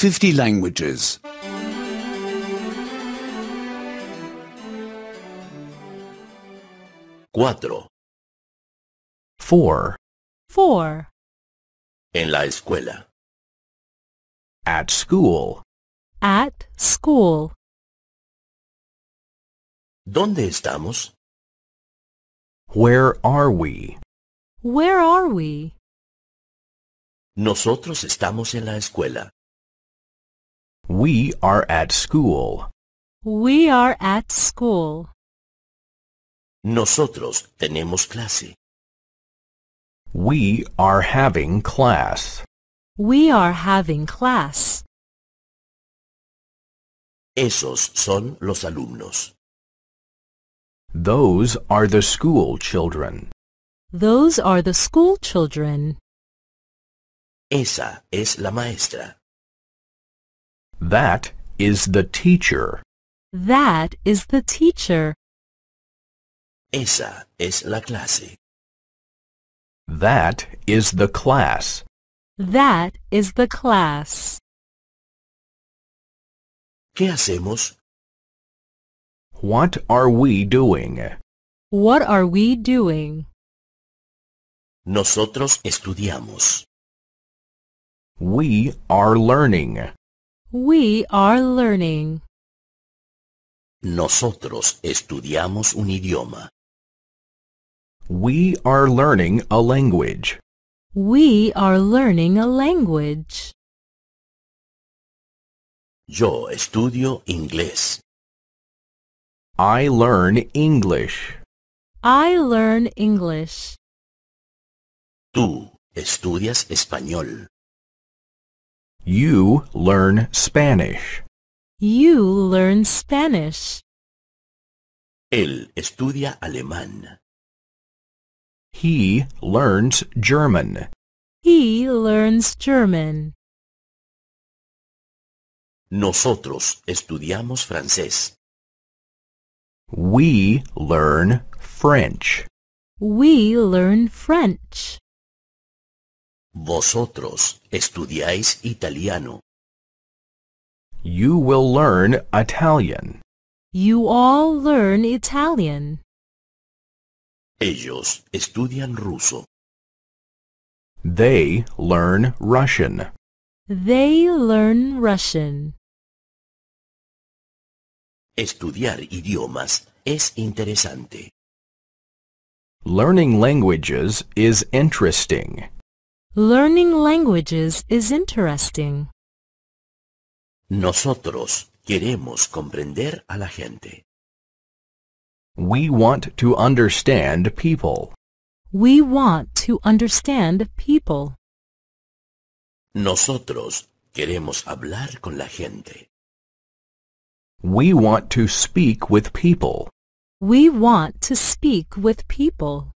50 languages. Cuatro. Four. Four. En la escuela. At school. At school. ¿Dónde estamos? Where are we? Where are we? Nosotros estamos en la escuela. We are at school. We are at school. Nosotros tenemos clase. We are having class. We are having class. Esos son los alumnos. Those are the school children. Those are the school children. Esa es la maestra. That is the teacher. That is the teacher. Esa es la clase. That is the class. That is the class. ¿Qué hacemos? What are we doing? What are we doing? Nosotros estudiamos. We are learning. We are learning. Nosotros estudiamos un idioma. We are learning a language. We are learning a language. Yo estudio inglés. I learn English. I learn English. Tú estudias español. You learn Spanish. You learn Spanish. Él estudia alemán. He learns German. He learns German. Nosotros estudiamos francés. We learn French. We learn French. Vosotros estudiáis italiano. You will learn Italian. You all learn Italian. Ellos estudian ruso. They learn Russian. They learn Russian. Estudiar idiomas es interesante. Learning languages is interesting. Learning languages is interesting. Nosotros queremos comprender a la gente. We want to understand people. We want to understand people. Nosotros queremos hablar con la gente. We want to speak with people. We want to speak with people.